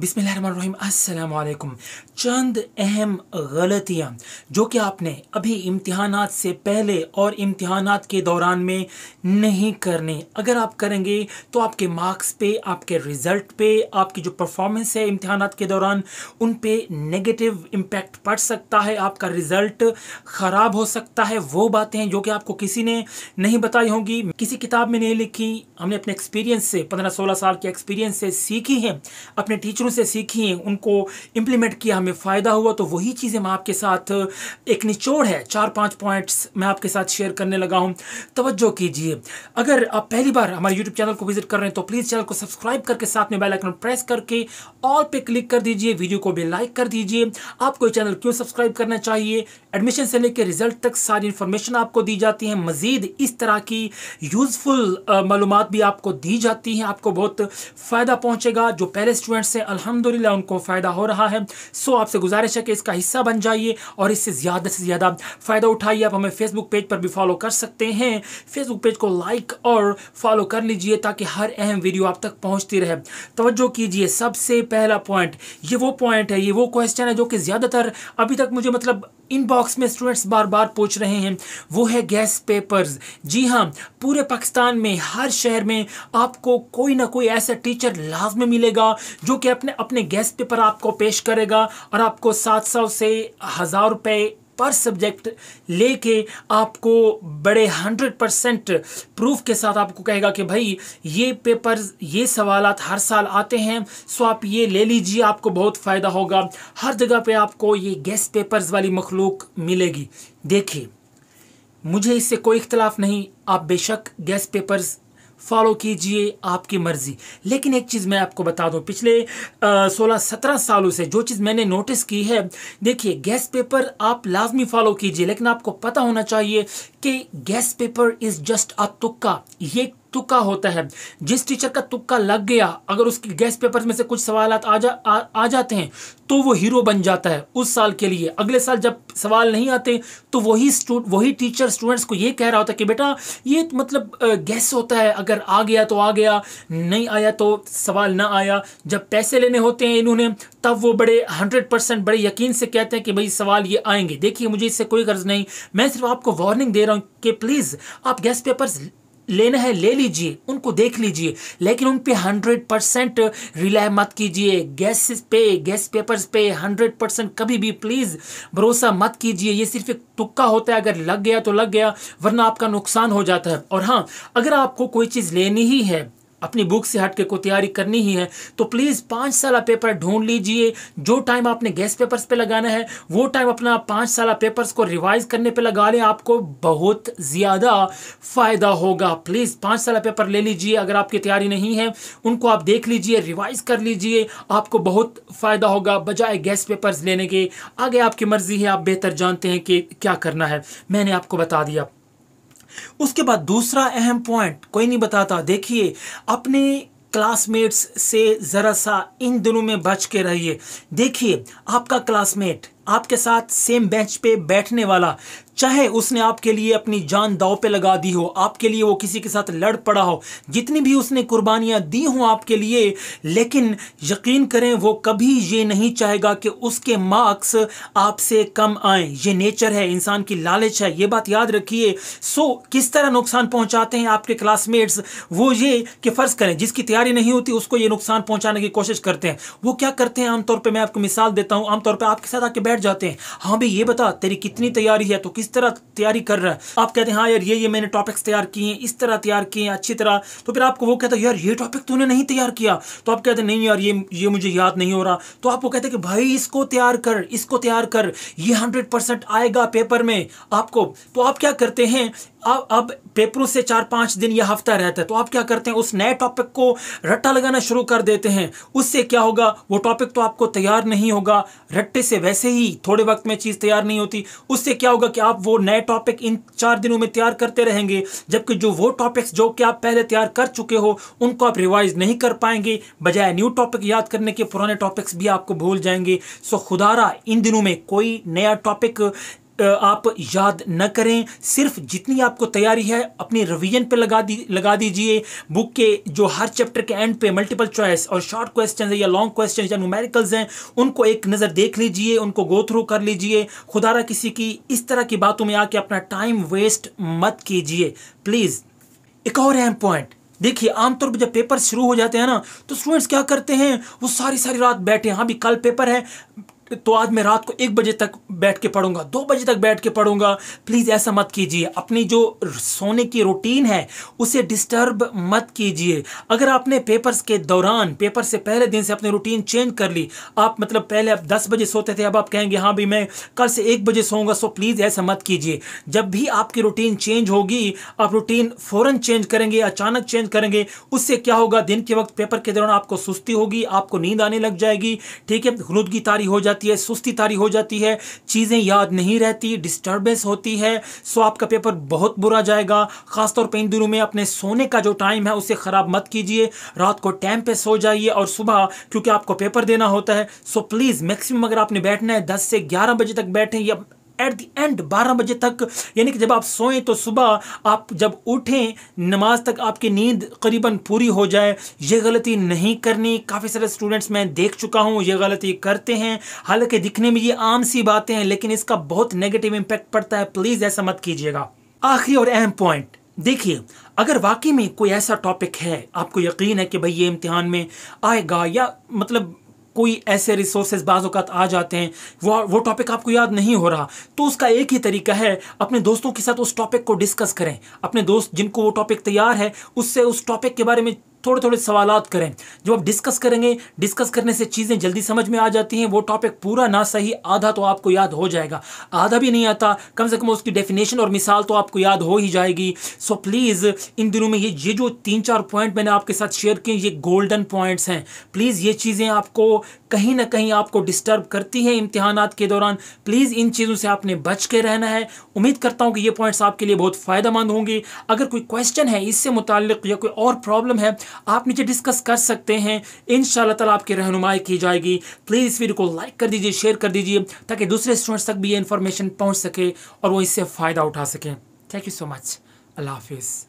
बिसमीम अस्सलाम चंद अहम गलतियाँ जो कि आपने अभी इम्तहान से पहले और इम्तहान के दौरान में नहीं करने अगर आप करेंगे तो आपके मार्क्स पे आपके रिज़ल्ट पे आपकी जो परफॉर्मेंस है इम्तहान के दौरान उन पे नेगेटिव इम्पैक्ट पड़ सकता है आपका रिज़ल्ट ख़राब हो सकता है वो बातें जो कि आपको किसी ने नहीं बताई होंगी किसी किताब में नहीं लिखी हमने अपने एक्सपीरियंस से पंद्रह सोलह साल के एक्सपीरियंस से सीखी हैं अपने टीचरों दूसरों से सीखी उनको इम्प्लीमेंट किया हमें फ़ायदा हुआ तो वही चीज़ें मैं आपके साथ एक निचोड़ है चार पाँच पॉइंट्स मैं आपके साथ शेयर करने लगा हूँ तवज्जो कीजिए अगर आप पहली बार हमारे यूट्यूब चैनल को विजिट कर रहे हैं तो प्लीज़ चैनल को सब्सक्राइब करके साथ में बेलाइकन प्रेस करके ऑल पे क्लिक कर दीजिए वीडियो को भी लाइक कर दीजिए आपको ये चैनल क्यों सब्सक्राइब करना चाहिए एडमिशन से लेकर रिजल्ट तक सारी इन्फॉर्मेशन आपको दी जाती है मज़ीद इस तरह की यूज़फुल मालूम भी आपको दी जाती हैं आपको बहुत फ़ायदा पहुँचेगा जो पहले स्टूडेंट्स हैं अल्हम्दुलिल्लाह उनको फ़ायदा हो रहा है सो आपसे गुजारिश है कि इसका हिस्सा बन जाइए और इससे ज़्यादा से ज़्यादा फ़ायदा उठाइए आप हमें फेसबुक पेज पर भी फॉलो कर सकते हैं फेसबुक पेज को लाइक और फॉलो कर लीजिए ताकि हर अहम वीडियो आप तक पहुँचती रहे तोज्जो कीजिए सबसे पहला पॉइंट ये वो पॉइंट है ये वो क्वेश्चन है जो कि ज़्यादातर अभी तक मुझे मतलब इनबॉक्स में स्टूडेंट्स बार बार पूछ रहे हैं वो है गैस पेपर्स जी हाँ पूरे पाकिस्तान में हर शहर में आपको कोई ना कोई ऐसा टीचर लाभ में मिलेगा जो कि अपने अपने गैस पेपर आपको पेश करेगा और आपको सात सौ से हज़ार रुपये पर सब्जेक्ट लेके आपको बड़े हंड्रेड परसेंट प्रूफ के साथ आपको कहेगा कि भाई ये पेपर ये सवाल हर साल आते हैं सो आप ये ले लीजिए आपको बहुत फ़ायदा होगा हर जगह पे आपको ये गेस्ट पेपर्स वाली मखलूक मिलेगी देखिए मुझे इससे कोई इख्तलाफ नहीं आप बेशक गेस्ट पेपर्स फॉलो कीजिए आपकी मर्ज़ी लेकिन एक चीज़ मैं आपको बता दूँ पिछले सोलह सत्रह सालों से जो चीज़ मैंने नोटिस की है देखिए गैस पेपर आप लाजमी फॉलो कीजिए लेकिन आपको पता होना चाहिए कि guess paper is just a तुक्का ये तुक्का होता है जिस टीचर का तुक्का लग गया अगर उसके गेस्ट पेपर में से कुछ सवाल आ, जा, आ, आ जाते हैं तो वो हीरो बन जाता है उस साल के लिए अगले साल जब सवाल नहीं आते तो वही वही टीचर स्टूडेंट्स को ये कह रहा होता है कि बेटा ये मतलब गैस होता है अगर आ गया तो आ गया नहीं आया तो सवाल ना आया जब पैसे लेने होते हैं इन्होंने तब वो बड़े हंड्रेड परसेंट बड़े यकीन से कहते हैं कि भाई सवाल ये आएंगे देखिए मुझे इससे कोई गर्ज नहीं मैं सिर्फ आपको वार्निंग दे रहा हूँ कि प्लीज़ आप गैस पेपर्स लेना है ले लीजिए उनको देख लीजिए लेकिन उन पर हंड्रेड परसेंट रिलाय मत कीजिए गैस पे गैस पेपर्स पे हंड्रेड परसेंट कभी भी प्लीज़ भरोसा मत कीजिए ये सिर्फ एक तुक्का होता है अगर लग गया तो लग गया वरना आपका नुकसान हो जाता है और हाँ अगर आपको कोई चीज़ लेनी ही है अपनी बुक से हट के को तैयारी करनी ही है तो प्लीज़ पाँच साल पेपर ढूंढ लीजिए जो टाइम आपने गैस पेपर्स पे लगाना है वो टाइम अपना पाँच साल पेपर्स को रिवाइज करने पे लगा लें आपको बहुत ज़्यादा फ़ायदा होगा प्लीज़ पाँच साल पेपर ले लीजिए अगर आपकी तैयारी नहीं है उनको आप देख लीजिए रिवाइज कर लीजिए आपको बहुत फ़ायदा होगा बजाय गैस पेपर्स लेने के आगे आपकी मर्ज़ी है आप बेहतर जानते हैं कि क्या करना है मैंने आपको बता दिया उसके बाद दूसरा अहम पॉइंट कोई नहीं बताता देखिए अपने क्लासमेट्स से ज़रा सा इन दिनों में बच के रहिए देखिए आपका क्लासमेट आपके साथ सेम बेंच पे बैठने वाला चाहे उसने आपके लिए अपनी जान दाव पे लगा दी हो आपके लिए वो किसी के साथ लड़ पड़ा हो जितनी भी उसने कुर्बानियाँ दी हों आपके लिए लेकिन यकीन करें वो कभी ये नहीं चाहेगा कि उसके मार्क्स आपसे कम आए ये नेचर है इंसान की लालच है ये बात याद रखिए सो किस तरह नुकसान पहुंचाते हैं आपके क्लासमेट्स वो ये कि फ़र्ज़ करें जिसकी तैयारी नहीं होती उसको ये नुकसान पहुंचाने की कोशिश करते हैं वो क्या करते हैं आमतौर पर मैं आपको मिसाल देता हूँ आमतौर पर आपके साथ आके बैठ जाते हैं हाँ भाई ये बता तेरी कितनी तैयारी है तो किस इस तरह तैयारी कर रहा है आप कहते हैं हाँ यार ये ये मैंने टॉपिक्स तैयार किए हैं इस तरह तैयार किए हैं अच्छी तरह तो फिर आपको वो कहता है यार ये टॉपिक तूने नहीं तैयार किया तो आप कहते नहीं यार ये ये मुझे याद नहीं हो रहा तो आपको कहते कि भाई इसको तैयार कर इसको तैयार कर ये हंड्रेड आएगा पेपर में आपको तो आप क्या करते हैं अब अब पेपरों से चार पाँच दिन या हफ्ता रहता है तो आप क्या करते हैं उस नए टॉपिक को रट्टा लगाना शुरू कर देते हैं उससे क्या होगा वो टॉपिक तो आपको तैयार नहीं होगा रट्टे से वैसे ही थोड़े वक्त में चीज़ तैयार नहीं होती उससे क्या होगा कि आप वो नए टॉपिक इन चार दिनों में तैयार करते रहेंगे जबकि जो वो टॉपिक्स जो कि आप पहले तैयार कर चुके हो उनको आप रिवाइज नहीं कर पाएंगे बजाय न्यू टॉपिक याद करने के पुराने टॉपिक्स भी आपको भूल जाएंगे सो खुदारा इन दिनों में कोई नया टॉपिक आप याद न करें सिर्फ जितनी आपको तैयारी है अपने रिवीजन पे लगा दी लगा दीजिए बुक के जो हर चैप्टर के एंड पे मल्टीपल चॉइस और शॉर्ट क्वेश्चन है या लॉन्ग क्वेश्चन या न्यूमेरिकल्स हैं उनको एक नज़र देख लीजिए उनको गो थ्रू कर लीजिए खुदारा किसी की इस तरह की बातों में आके अपना टाइम वेस्ट मत कीजिए प्लीज़ एक और अहम पॉइंट देखिए आमतौर पर जब पेपर शुरू हो जाते हैं ना तो स्टूडेंट्स क्या करते हैं वो सारी सारी रात बैठे हाँ भी कल पेपर है तो आज मैं रात को एक बजे तक बैठ के पढ़ूंगा दो बजे तक बैठ के पढ़ूंगा प्लीज़ ऐसा मत कीजिए अपनी जो सोने की रूटीन है उसे डिस्टर्ब मत कीजिए अगर आपने पेपर्स के दौरान पेपर से पहले दिन से अपनी रूटीन चेंज कर ली आप मतलब पहले आप दस बजे सोते थे अब आप कहेंगे हाँ भाई मैं कल से एक बजे सोऊंगा सो प्लीज़ ऐसा मत कीजिए जब भी आपकी रूटीन चेंज होगी आप रूटीन फ़ौरन चेंज करेंगे अचानक चेंज करेंगे उससे क्या होगा दिन के वक्त पेपर के दौरान आपको सुस्ती होगी आपको नींद आने लग जाएगी ठीक है हनुदगी तारी हो जाती जाती है सुस्ती तारी हो जाती है चीज़ें याद नहीं रहती डिस्टर्बेंस होती है सो आपका पेपर बहुत बुरा जाएगा ख़ासतौर पर इन दिनों में अपने सोने का जो टाइम है उसे ख़राब मत कीजिए रात को टाइम पर सो जाइए और सुबह क्योंकि आपको पेपर देना होता है सो प्लीज़ मैक्सिमम अगर आपने बैठना है दस से ग्यारह बजे तक बैठें या एट द एंड बारह बजे तक यानी कि जब आप सोएं तो सुबह आप जब उठें नमाज तक आपकी नींद करीबन पूरी हो जाए ये गलती नहीं करनी काफ़ी सारे स्टूडेंट्स मैं देख चुका हूँ ये गलती करते हैं हालांकि दिखने में ये आम सी बातें हैं लेकिन इसका बहुत नेगेटिव इम्पैक्ट पड़ता है प्लीज़ ऐसा मत कीजिएगा आखिरी और अहम पॉइंट देखिए अगर वाकई में कोई ऐसा टॉपिक है आपको यकीन है कि भाई ये इम्तिहान में आएगा या मतलब कोई ऐसे रिसोर्सेज बाज़ात आ जाते हैं वो वो टॉपिक आपको याद नहीं हो रहा तो उसका एक ही तरीका है अपने दोस्तों के साथ उस टॉपिक को डिस्कस करें अपने दोस्त जिनको वो टॉपिक तैयार है उससे उस टॉपिक के बारे में थोड़े थोड़े सवाल करें जो आप डिस्कस करेंगे डिस्कस करने से चीज़ें जल्दी समझ में आ जाती हैं वो टॉपिक पूरा ना सही आधा तो आपको याद हो जाएगा आधा भी नहीं आता कम से कम उसकी डेफिनेशन और मिसाल तो आपको याद हो ही जाएगी सो प्लीज़ इन दिनों में ये ये जो तीन चार पॉइंट मैंने आपके साथ शेयर किए ये गोल्डन पॉइंट्स हैं प्लीज़ ये चीज़ें आपको कहीं ना कहीं आपको डिस्टर्ब करती है इम्तहान के दौरान प्लीज़ इन चीज़ों से आपने बच के रहना है उम्मीद करता हूँ कि ये पॉइंट्स आपके लिए बहुत फ़ायदेमंद होंगी अगर कोई क्वेश्चन है इससे मुतक या कोई और प्रॉब्लम है आप नीचे डिस्कस कर सकते हैं इन शाला आपकी रहनुमाई की जाएगी प्लीज़ इस वीडियो को लाइक कर दीजिए शेयर कर दीजिए ताकि दूसरे स्टूडेंट्स तक भी ये इन्फॉर्मेशन पहुँच सके और वो इससे फ़ायदा उठा सकें थैंक यू सो मच अल्लाह हाफिज़